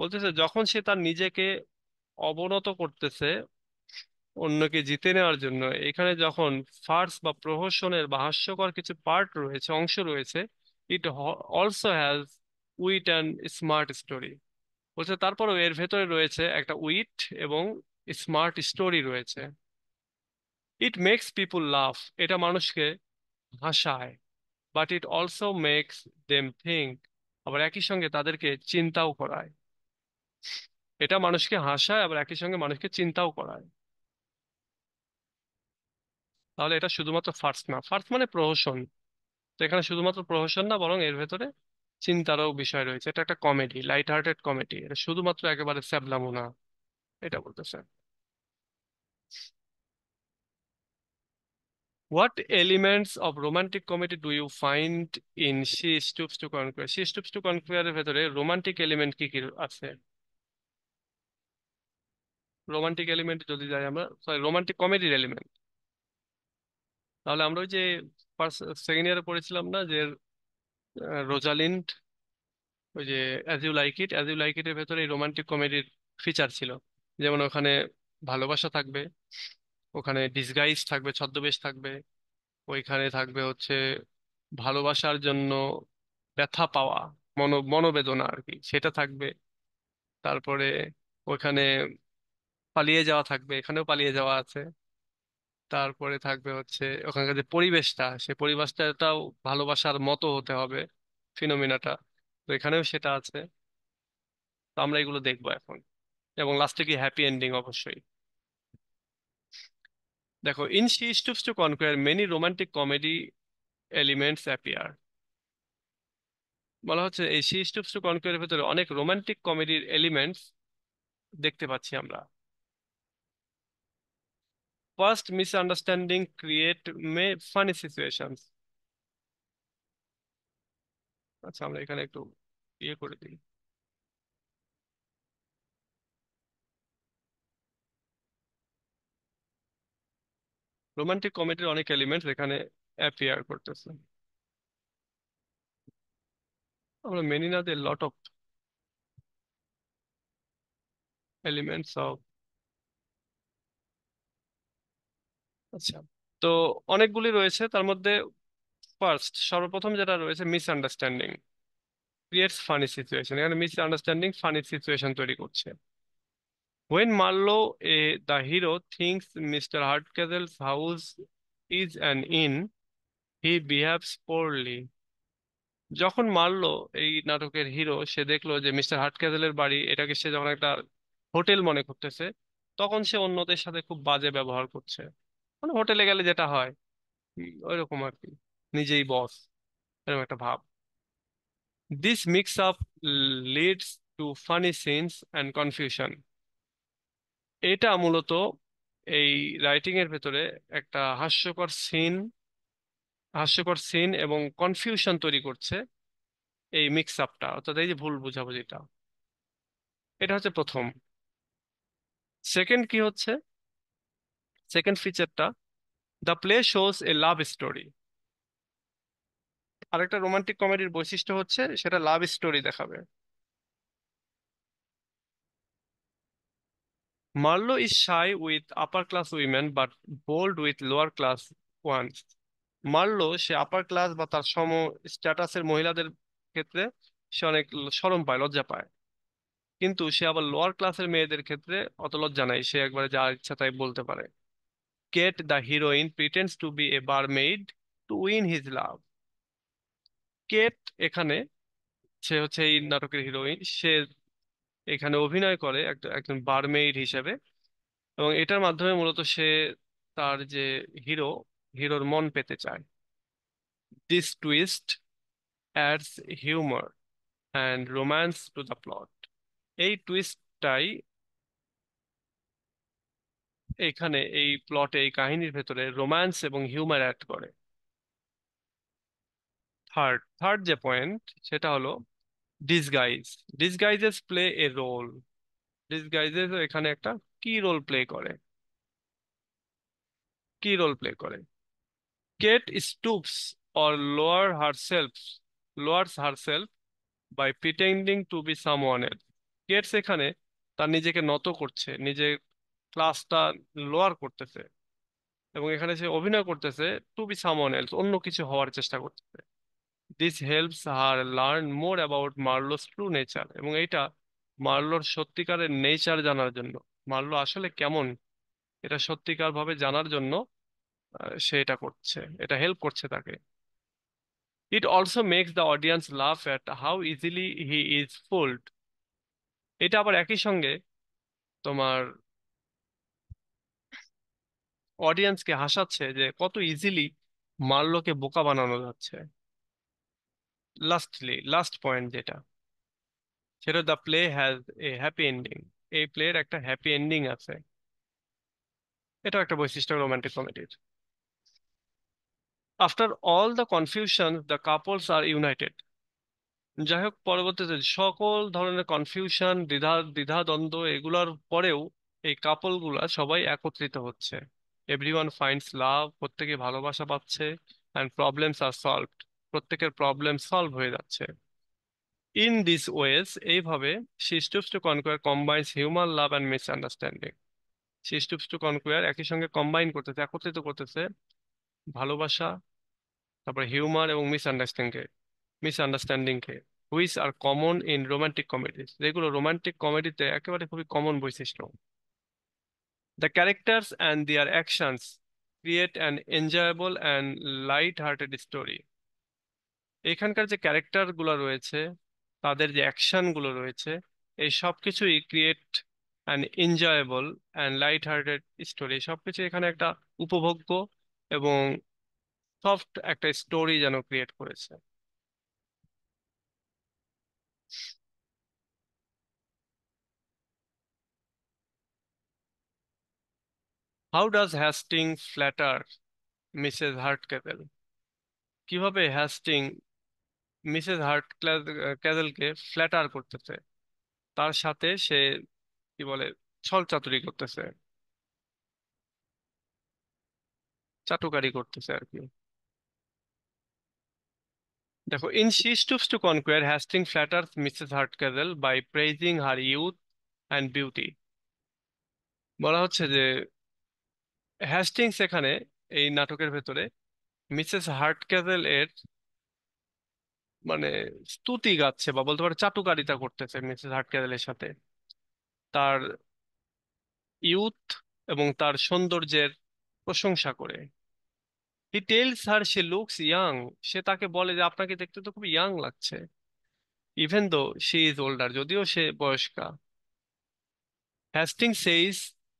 বলতেছে যখন সে তার নিজেকে অবনত করতেছে অন্যকে জিতে নেওয়ার জন্য এখানে যখন ফার্স বা প্রহসনের বা হাস্যকর কিছু পার্ট রয়েছে অংশ রয়েছে it also has wit and smart story বলছে তারপরেও এর ভেতরে রয়েছে একটা উইট এবং স্মার্ট স্টোরি রয়েছে ইট মেক্স পিপুল লাভ এটা মানুষকে হাসায় but it also makes them think আবার একই সঙ্গে তাদেরকে চিন্তাও করায় এটা মানুষকে হাসায় আবার একই সঙ্গে মানুষকে চিন্তাও করায় তাহলে এটা শুধুমাত্র ফার্স্ট না ফার্স্ট মানে প্রহসন তো এখানে শুধুমাত্র প্রহসন না বরং এর ভেতরে চিন্তারও বিষয় রয়েছে এটা একটা কমেডি লাইট হার্টেড কমেডি এটা শুধুমাত্র একেবারে স্যাবলামো না এটা বলতেছে what elements of romantic comedy do you find in She stoops to conquer She stoops to কনকুয়ারের ভেতরে রোমান্টিক এলিমেন্ট কি কি আছে রোমান্টিক এলিমেন্ট যদি যাই আমরা সরি রোমান্টিক কমেডির এলিমেন্ট তাহলে আমরা ওই যে সেকেন্ড ইয়ারে পড়েছিলাম না যে রোজালিন্ড ওই যে as you like it as you like ইটের ভেতরে এই রোমান্টিক কমেডির ফিচার ছিল যেমন ওখানে ভালোবাসা থাকবে ওখানে ডিসগাইজ থাকবে ছদ্মবেশ থাকবে ওইখানে থাকবে হচ্ছে ভালোবাসার জন্য ব্যথা পাওয়া মনো মনোবেদনা আর কি সেটা থাকবে তারপরে ওইখানে পালিয়ে যাওয়া থাকবে এখানেও পালিয়ে যাওয়া আছে তারপরে থাকবে হচ্ছে ওখানকার যে পরিবেশটা সে পরিবেশটাও ভালোবাসার মতো হতে হবে ফিনোমিনাটা তো এখানেও সেটা আছে তো আমরা এগুলো দেখবো এখন এবং লাস্টে কি হ্যাপি এন্ডিং অবশ্যই দেখো in she stoops to conquer many romantic comedy elements appear বলা হচ্ছে এই শি স্টুপস টু কনকোয়ারের ভেতরে অনেক রোমান্টিক কমেডির এলিমেন্টস দেখতে পাচ্ছি আমরা first misunderstanding create may funny situations আচ্ছা আমি এখানে একটু দিয়ে করে দিই রোমান্টিক কমেডি অনেক এলিমেন্টস এখানে অ্যাপিয়ার করতেছে আমরা মেনিনে দে লট অফ এলিমেন্টস আছে আচ্ছা তো অনেকগুলি রয়েছে তার মধ্যে ফার্স্ট সর্বপ্রথম যেটা রয়েছে আন্ডারস্ট্যান্ডিং ক্রিয়েটস ফানি সিচুয়েশন এখানে আন্ডারস্ট্যান্ডিং ফানি সিচুয়েশন তৈরি করছে When a the hero thinks Mister Hard Hardcastle's house is an inn he behaves poorly যখন মারলো এই নাটকের হিরো সে দেখলো যে মিস্টার হার্টক্যাসেলের বাড়ি এটাকে সে যখন একটা হোটেল মনে করতেছে তখন সে অন্যদের সাথে খুব বাজে ব্যবহার করছে মানে হোটেলে গেলে যেটা হয় ওইরকম আর কি নিজেই বস এরকম একটা ভাব this mix up leads to funny scenes and confusion এটা মূলত এই রাইটিং এর ভেতরে একটা হাস্যকর সিন হাস্যকর সিন এবং কনফিউশন তৈরি করছে এই মিক্স আপটা অর্থাৎ এই যে ভুল বোঝাবুঝিটা এটা হচ্ছে প্রথম সেকেন্ড কি হচ্ছে সেকেন্ড ফিচারটা the play shows a love story আরেকটা রোমান্টিক কমেডির বৈশিষ্ট্য হচ্ছে সেটা লাভ স্টোরি দেখাবে Marlow is shy with upper class women but bold with lower class one Marlow সে আপার ক্লাস বা তার সম স্ট্যাটাসের মহিলাদের ক্ষেত্রে সে অনেক সরম পায় লজ্জা পায় কিন্তু সে আবার লোয়ার ক্লাসের মেয়েদের ক্ষেত্রে অত লজ্জা নাই সে একবারে যা ইচ্ছা তাই বলতে পারে Kate, the heroine, pretends to be a barmaid to win his love. Kate এখানে সে হচ্ছে এই নাটকের হিরোইন সে এখানে অভিনয় করে একটা একজন বারমেইড হিসেবে এবং এটার মাধ্যমে মূলত সে তার যে হিরো হিরোর মন পেতে চায় this twist adds humour and romance to the plot এই টুইস্টটাই এখানে এই প্লটে এই কাহিনীর ভেতরে রোম্যান্স এবং হিউমার অ্যাড করে থার্ড থার্ড যে পয়েন্ট সেটা হলো disguise disguises play a role disguises এখানে একটা কি রোল প্লে করে কি রোল প্লে করে Kate stoops or lower herself lowers herself by pretending to be someone else Kate's এখানে তার নিজেকে নত করছে নিজের ক্লাসটা লোয়ার করতেছে এবং এখানে সে অভিনয় করতেছে টু বি সামন এলস অন্য কিছু হওয়ার চেষ্টা করতেছে this helps her learn more about Marlow's true nature এবং এইটা মার্লোর সত্যিকারের নেচার জানার জন্য মার্লো আসলে কেমন এটা সত্যিকার ভাবে জানার জন্য সে এটা করছে এটা হেল্প করছে তাকে it also makes the audience laugh at how easily he is fooled এটা আবার একই সঙ্গে তোমার অডিয়েন্সকে হাসাচ্ছে যে কত ইজিলি মার্লোকে বোকা বানানো যাচ্ছে লাস্টলি লাস্ট পয়েন্ট যেটা সেটা the play has a happy ending এই প্লের একটা হ্যাপি এন্ডিং আছে এটা একটা বৈশিষ্ট্য রোমান্টিক কমেডির after all the confusion the couples are united যাই হোক পরবর্তীতে সকল ধরনের কনফিউশন দ্বিধা দ্বিধাদ্বন্দ্ব এগুলার পরেও এই কাপলগুলা সবাই একত্রিত হচ্ছে এভরিওয়ান ফাইন্ডস লাভ প্রত্যেকে ভালোবাসা পাচ্ছে অ্যান্ড প্রবলেমস আর সলভড প্রত্যেকের প্রবলেম সলভ হয়ে যাচ্ছে ইন দিস ওয়েজ এইভাবে she to conquer combines humour love and misunderstanding she stoops to conquer একই সঙ্গে কম্বাইন করতেছে একত্রিত করতেছে ভালোবাসা তারপরে হিউমার এবং মিসআন্ডারস্ট্যান্ডিংকে মিসআন্ডারস্ট্যান্ডিংকে which are common in romantic comedies যেগুলো রোমান্টিক কমেডিতে একেবারে খুবই কমন বৈশিষ্ট্য The characters and their actions create an enjoyable and light-hearted story. এখানকার যে ক্যারেক্টারগুলো রয়েছে তাদের যে অ্যাকশনগুলো রয়েছে এই সব কিছুই create an enjoyable and light hearted story সব কিছু এখানে একটা উপভোগ্য এবং সফট একটা স্টোরি যেন ক্রিয়েট করেছে how does Hasting flatter Mrs Hard Hardcastle কিভাবে হ্যাস্টিং মিসেস হার্ট ক্যাজেলকে ফ্ল্যাটার করতেছে তার সাথে সে কি বলে ছলচাতুরি করতেছে চাটুকারি করতেছে আর কি দেখো in she stoops to conquer Hasting flatters Mrs Hardcastle by praising her youth and beauty বলা হচ্ছে যে হ্যাস্টিংস এখানে এই নাটকের ভেতরে মিসেস হার্টক্যাজেল এর মানে স্তুতি গাচ্ছে বা বলতে পারে চাটুকারিতা করতেছে মিসেস এর সাথে তার ইউথ এবং তার সৌন্দর্যের প্রশংসা করে he tells her she looks young সে তাকে বলে যে আপনাকে দেখতে তো খুব ইয়াং লাগছে even though she is older যদিও সে বয়স্কা Hasting says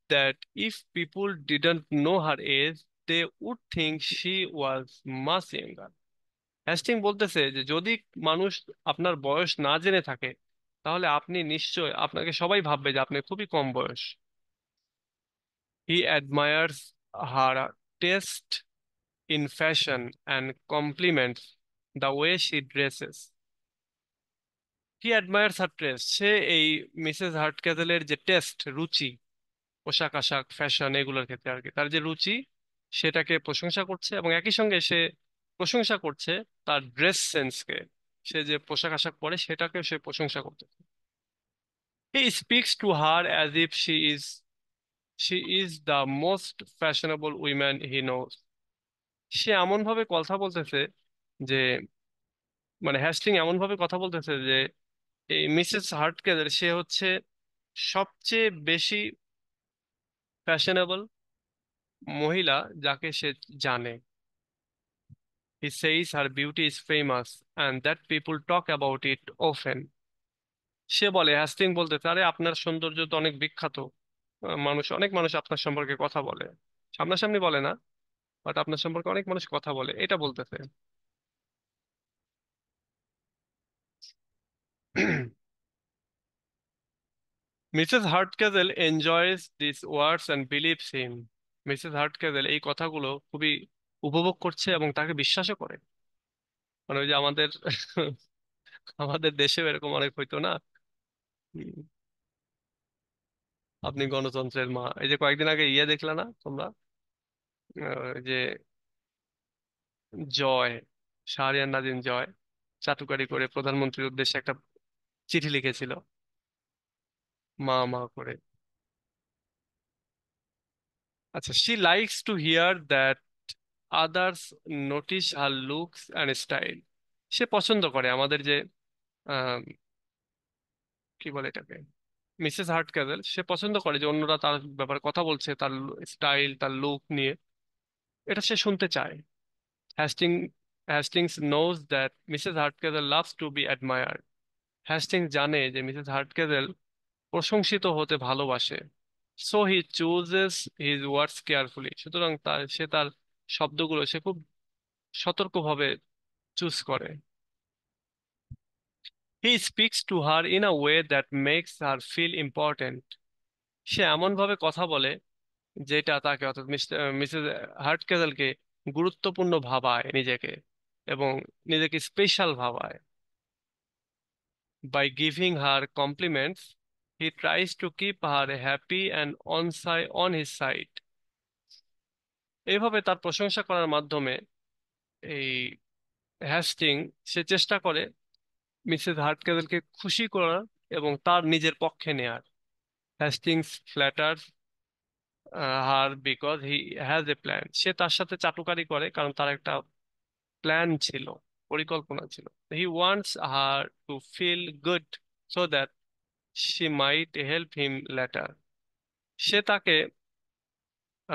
that if people didn't know her age, they would think she was much younger. Hasting বলতেছে যে যদি মানুষ আপনার বয়স না জেনে থাকে তাহলে আপনি নিশ্চয় আপনাকে সবাই ভাববে যে আপনি খুবই কম বয়স he admires her taste in fashion and compliments the way she dresses he admires her taste সে এই মিসেস হার্ট হার্টক্যাজেলের যে টেস্ট রুচি পোশাক আশাক ফ্যাশন এগুলোর ক্ষেত্রে আর কি তার যে রুচি সেটাকে প্রশংসা করছে এবং একই সঙ্গে সে প্রশংসা করছে তার ড্রেস সেন্সকে সে যে পোশাক আশাক পরে সেটাকে সে প্রশংসা করতে he speaks to her as if she is she is the most fashionable woman he knows সে এমনভাবে কথা বলতেছে যে মানে হ্যাস্টিং এমনভাবে কথা বলতেছে যে এই মিসেস হার্টকে সে হচ্ছে সবচেয়ে বেশি ফ্যাশনেবল মহিলা যাকে সে জানে he says her beauty is famous and that people talk about it often সে বলে হ্যাস্টিং বলতে তারে আপনার সৌন্দর্য তো অনেক বিখ্যাত মানুষ অনেক মানুষ আপনার সম্পর্কে কথা বলে সামনাসামনি বলে না বাট আপনার সম্পর্কে অনেক মানুষ কথা বলে এটা বলতেছে Mrs Hardcastle enjoys this words and believes him Mrs Hardcastle এই কথাগুলো খুবই উপভোগ করছে এবং তাকে বিশ্বাসও করে মানে ওই যে আমাদের আমাদের দেশেও এরকম অনেক হইতো না আপনি গণতন্ত্রের মা এই যে কয়েকদিন আগে ইয়ে দেখলে না তোমরা যে জয় শাহরিয়ার নাজিম জয় চাটুকারি করে প্রধানমন্ত্রীর উদ্দেশ্যে একটা চিঠি লিখেছিল মা মা করে আচ্ছা she likes to hear that others notice her looks and style সে পছন্দ করে আমাদের যে কি বলে এটাকে মিসেস হার্টক্যাজেল সে পছন্দ করে যে অন্যরা তার ব্যাপারে কথা বলছে তার স্টাইল তার লুক নিয়ে এটা সে শুনতে চায় Hasting Hastings knows that Mrs Hardcastle loves to be admired Hastings জানে যে মিসেস হার্টক্যাজেল প্রশংসিত হতে ভালোবাসে so he chooses his words carefully সুতরাং তার সে তার শব্দগুলো সে খুব সতর্কভাবে চুজ করে he speaks to her in a way that makes her feel important সে এমনভাবে কথা বলে যেটা তাকে অর্থাৎ মিসেস হার্টকেজেলকে গুরুত্বপূর্ণ ভাবায় নিজেকে এবং নিজেকে স্পেশাল ভাবায় by giving her compliments He tries to keep her happy and on side on his side. এইভাবে তার প্রশংসা করার মাধ্যমে এই হ্যাস্টিং সে চেষ্টা করে মিসেস হার্টকেদেলকে খুশি করার এবং তার নিজের পক্ষে নেয়ার Hastings flatters her because he has a plan সে তার সাথে চাটুকারি করে কারণ তার একটা প্ল্যান ছিল পরিকল্পনা ছিল he wants her to feel good so that she might help him later সে তাকে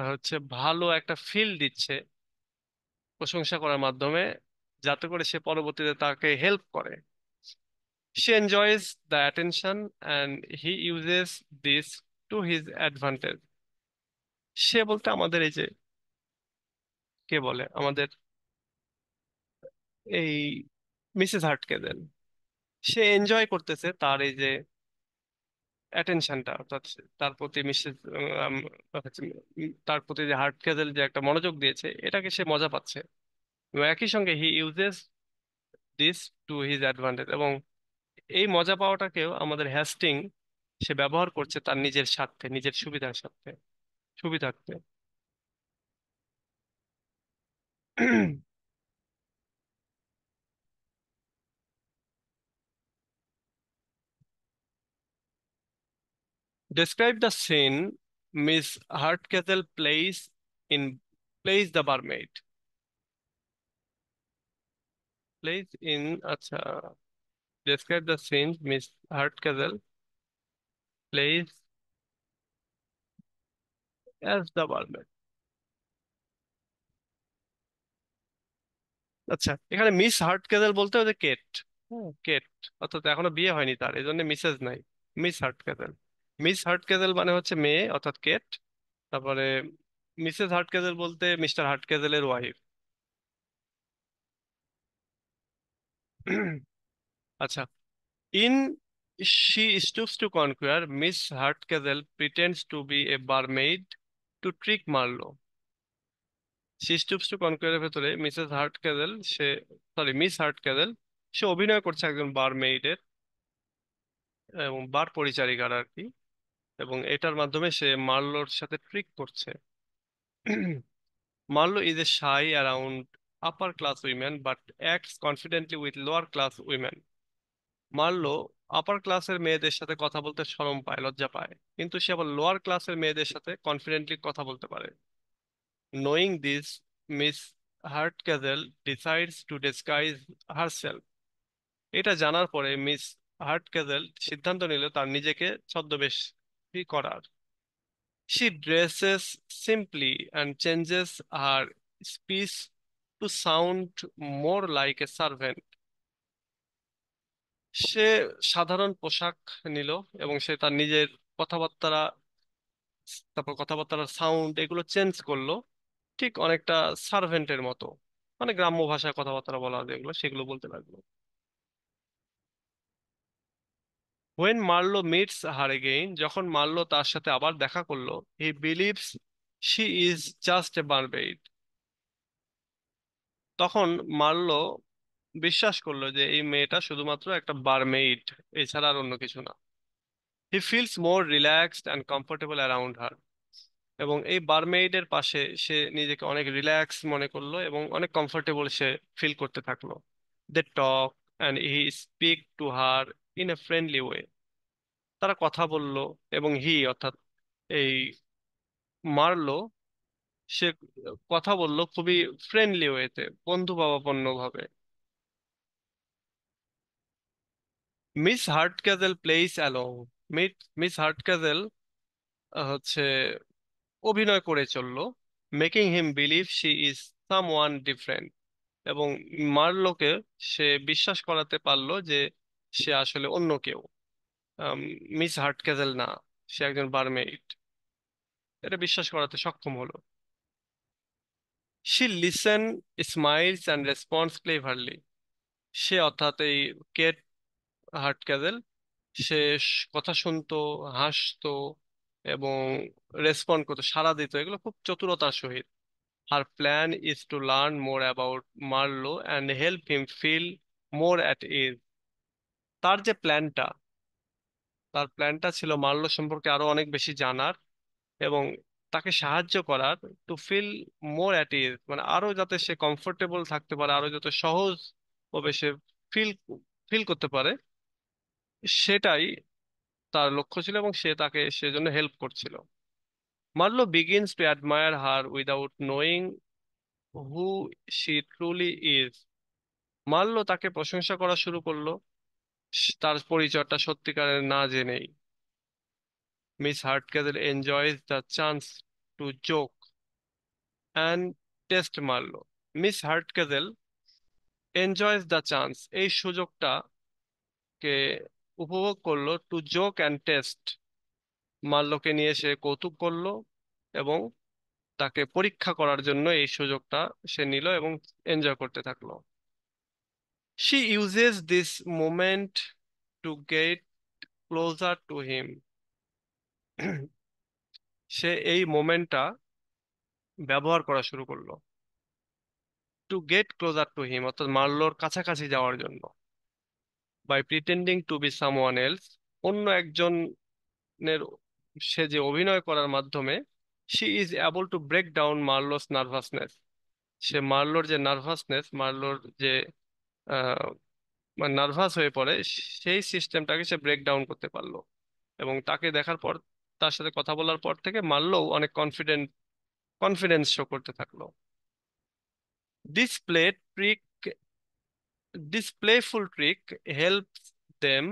হচ্ছে ভালো একটা ফিল দিচ্ছে প্রশংসা করার মাধ্যমে যাতে করে সে পরবর্তীতে তাকে হেল্প করে সে enjoys the attention and he uses this to his advantage সে বলতে আমাদের এই যে কে বলে আমাদের এই মিসেস হার্টকে দেন সে এনজয় করতেছে তার এই যে অ্যাটেনশনটা অর্থাৎ তার প্রতি মিসেস তার প্রতি যে হার্ট কেজেল যে একটা মনোযোগ দিয়েছে এটাকে সে মজা পাচ্ছে এবং একই সঙ্গে he uses this to his advantage এবং এই মজা পাওয়াটাকেও আমাদের হ্যাস্টিং সে ব্যবহার করছে তার নিজের স্বার্থে নিজের সুবিধার স্বার্থে সুবিধার্থে Describe the scene Miss Hartkettle plays in plays the barmaid. Plays in acha. Describe the scene Miss Hartkettle plays as the barmaid. আচ্ছা এখানে মিস হার্ট হার্টকেজেল বলতে ওদের কেট কেট অর্থাৎ এখনো বিয়ে হয়নি তার এই জন্য মিসেজ নাই Miss Hard Hardcastle Miss Hardcastle মানে হচ্ছে মেয়ে অর্থাৎ কেট তারপরে মিসেস হার্টকেজেল বলতে মিস্টার হার্টকেজেলের ওয়াইফ আচ্ছা in she stoops to conquer Miss Hardcastle pretends to be a barmaid to trick Marlow she stoops to কনকুয়ারের ভেতরে মিসেস হার্টকেজেল সে সরি মিস হার্টকেজেল সে অভিনয় করছে একজন বারমেইডের এবং বার পরিচারিকার আর কি এবং এটার মাধ্যমে সে মার্লোর সাথে ট্রিক করছে Marlow is a shy around upper class women but acts confidently with lower class women Marlow upper ক্লাসের মেয়েদের সাথে কথা বলতে শরম পায় লজ্জা পায় কিন্তু সে আবার লোয়ার ক্লাসের মেয়েদের সাথে কনফিডেন্টলি কথা বলতে পারে knowing this Miss Hardcastle decides to disguise herself এটা জানার পরে মিস হার্ট ক্যাজেল সিদ্ধান্ত নিল তার নিজেকে ছদ্মবেশ বিক্রি করার she dresses simply and changes her speech to sound more like a servant সে সাধারণ পোশাক নিল এবং সে তার নিজের কথাবার্তারা তারপর কথাবার্তার সাউন্ড এগুলো চেঞ্জ করলো ঠিক অনেকটা সার্ভেন্টের মতো মানে গ্রাম্য ভাষায় কথাবার্তা বলা যেগুলো সেগুলো বলতে লাগলো হোয়েন মারলো মিটস হার এগেইন যখন মারলো তার সাথে আবার দেখা করলো he believes she is just a barmaid তখন মারলো বিশ্বাস করলো যে এই মেয়েটা শুধুমাত্র একটা বারমেইড এছাড়া আর অন্য কিছু না he feels more relaxed and comfortable around her এবং এই বারমেইডের পাশে সে নিজেকে অনেক রিল্যাক্স মনে করলো এবং অনেক কমফোর্টেবল সে ফিল করতে থাকলো they talk and he speak to her in a friendly way তারা কথা বলল এবং হি অর্থাৎ এই মারলো সে কথা বলল খুবই ফ্রেন্ডলি ওয়েতে বন্ধু ভাবাপন্ন ভাবে Miss Hardcastle plays along Miss Hardcastle হচ্ছে অভিনয় করে চলল making him believe she is someone different এবং মার্লোকে সে বিশ্বাস করাতে পারলো যে সে আসলে অন্য কেউ মিস হার্টকেজেল না সে একজন বারমেইড এটা বিশ্বাস করাতে সক্ষম হলো she listen smiles and responds cleverly সে অর্থাৎ এই কেট হার্টকেজেল সে কথা শুনতো হাসতো এবং রেসপন্ড করতো সাড়া দিত এগুলো খুব চতুরতার সহিত her plan is to learn more about Marlow and help him feel more at ease তার যে প্ল্যানটা তার প্ল্যানটা ছিল মার্লো সম্পর্কে আরো অনেক বেশি জানার এবং তাকে সাহায্য করার to feel more at ease মানে আরো যাতে সে কমফোর্টেবল থাকতে পারে আরো যাতে সহজ ভাবে সে ফিল ফিল করতে পারে সেটাই তার লক্ষ্য ছিল এবং সে তাকে সেজন্য হেল্প করছিল Marlow begins to admire her without knowing who she truly is Marlow তাকে প্রশংসা করা শুরু করলো তার পরিচয়টা সত্যিকারের না জেনেই Miss Castle enjoys the chance to joke and test Marlow Miss Castle enjoys the chance এই সুযোগটা কে উপভোগ করলো টু জোক অ্যান্ড টেস্ট মাল্যকে নিয়ে সে কৌতুক করলো এবং তাকে পরীক্ষা করার জন্য এই সুযোগটা সে নিল এবং এনজয় করতে থাকলো She uses this moment to get closer to him. সে এই মোমেন্টটা ব্যবহার করা শুরু করলো to get closer to him অর্থাৎ মার্লোর কাছাকাছি যাওয়ার জন্য by pretending to be someone else অন্য একজনের সে যে অভিনয় করার মাধ্যমে she is able to break down Marlow's nervousness সে মার্লোর যে নার্ভাসনেস মার্লোর যে মানে নার্ভাস হয়ে পড়ে সেই সিস্টেমটাকে সে ব্রেক ডাউন করতে পারলো এবং তাকে দেখার পর তার সাথে কথা বলার পর থেকে মারলেও অনেক কনফিডেন্ট কনফিডেন্স শো করতে থাকলো display trick playful trick help them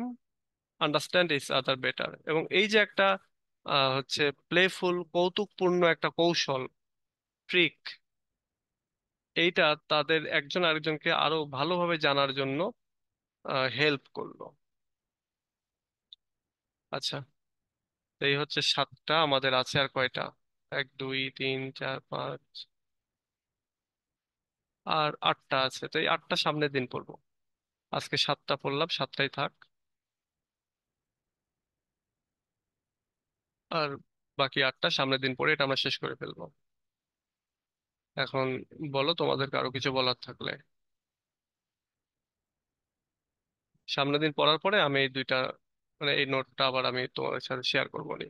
understand each other better এবং এই যে একটা হচ্ছে প্লেফুল কৌতুকপূর্ণ একটা কৌশল ট্রিক এইটা তাদের একজন আরেকজনকে আরো ভালোভাবে জানার জন্য হেল্প করলো আচ্ছা এই হচ্ছে সাতটা আমাদের আছে আর কয়টা এক দুই তিন চার পাঁচ আর আটটা আছে তো এই আটটা সামনের দিন পড়বো আজকে সাতটা পড়লাম সাতটাই থাক আর বাকি আটটা সামনের দিন পরে এটা আমরা শেষ করে ফেলবো এখন বলো তোমাদের আরো কিছু বলার থাকলে সামনের দিন পড়ার পরে আমি এই দুইটা মানে এই নোটটা আবার আমি তোমাদের সাথে শেয়ার করবো নি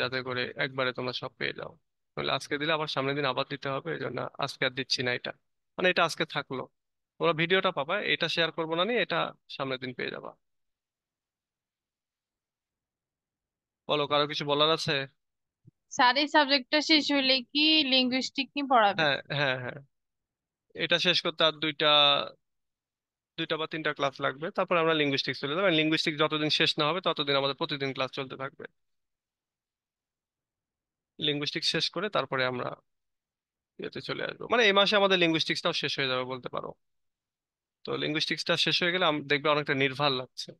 যাতে করে একবারে তোমরা সব পেয়ে যাও তাহলে আজকে দিলে আবার সামনের দিন আবার দিতে হবে এই জন্য আজকে আর দিচ্ছি না এটা মানে এটা আজকে থাকলো তোমরা ভিডিওটা পাবা এটা শেয়ার করবো না নিয়ে এটা সামনের দিন পেয়ে যাবা বলো কারো কিছু বলার আছে স্যার এই সাবজেক্টটা শেষ হলে কি লিঙ্গুইস্টিক নিয়ে পড়াবে হ্যাঁ হ্যাঁ হ্যাঁ এটা শেষ করতে আর দুইটা দুইটা বা তিনটা ক্লাস লাগবে তারপর আমরা লিঙ্গুইস্টিক্স চলে যাবো লিঙ্গুইস্টিক্স যতদিন শেষ না হবে ততদিন আমাদের প্রতিদিন ক্লাস চলতে থাকবে লিঙ্গুইস্টিক্স শেষ করে তারপরে আমরা ইয়েতে চলে আসবো মানে এই মাসে আমাদের লিঙ্গুইস্টিক্সটাও শেষ হয়ে যাবে বলতে পারো তো লিঙ্গুইস্টিক্সটা শেষ হয়ে গেলে দেখবে অনেকটা নির্ভার লাগছে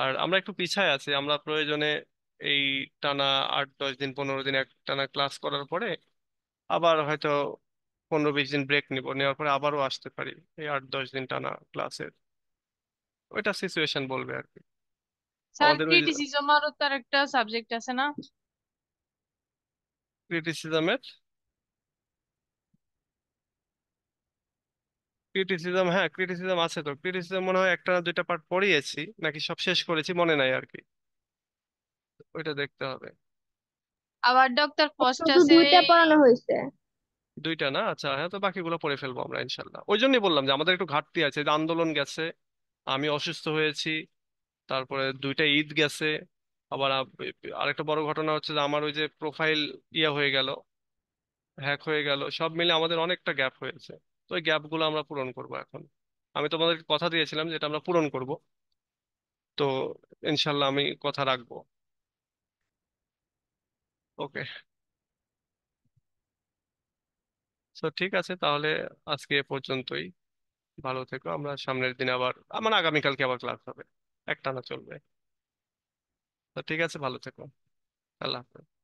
আর আমরা একটু পিছায় আছি আমরা প্রয়োজনে এই টানা আট দশ দিন পনেরো দিন এক টানা ক্লাস করার পরে আবার হয়তো পনেরো বিশ দিন ব্রেক নিব নেওয়ার পরে আবারও আসতে পারি এই আট দশ দিন টানা ক্লাসের ওইটা সিচুয়েশন বলবে আর কি আমাদের ওই তার একটা সাবজেক্ট আছে না ক্রিটিসিজমের ক্রিটিসিজম হ্যাঁ ক্রিটিসিজম আছে তো ক্রিটিসিজম মনে হয় একটা দুইটা পার্ট পড়িয়েছি নাকি সব শেষ করেছি মনে নাই আর কি ওইটা দেখতে হবে আবার ডক্টর আচ্ছা, ফস্টাসের দুইটা পড়ানো হয়েছে দুইটা না আচ্ছা হ্যাঁ তো বাকিগুলো পড়ে ফেলবো আমরা ইনশাল্লাহ ওই জন্যই বললাম যে আমাদের একটু ঘাটতি আছে যে আন্দোলন গেছে আমি অসুস্থ হয়েছি তারপরে দুইটা ঈদ গেছে আবার আরেকটা বড় ঘটনা হচ্ছে যে আমার ওই যে প্রোফাইল ইয়া হয়ে গেল হ্যাক হয়ে গেল সব মিলে আমাদের অনেকটা গ্যাপ হয়েছে তো ওই গ্যাপগুলো আমরা পূরণ করব এখন আমি তোমাদের কথা দিয়েছিলাম যেটা আমরা পূরণ করব তো ইনশাল্লাহ আমি কথা রাখবো ওকে সো ঠিক আছে তাহলে আজকে এ পর্যন্তই ভালো থেকো আমরা সামনের দিন আবার আমার মানে আগামীকালকে আবার ক্লাস হবে একটানা চলবে তো ঠিক আছে ভালো থেকো আল্লাহ হাফেজ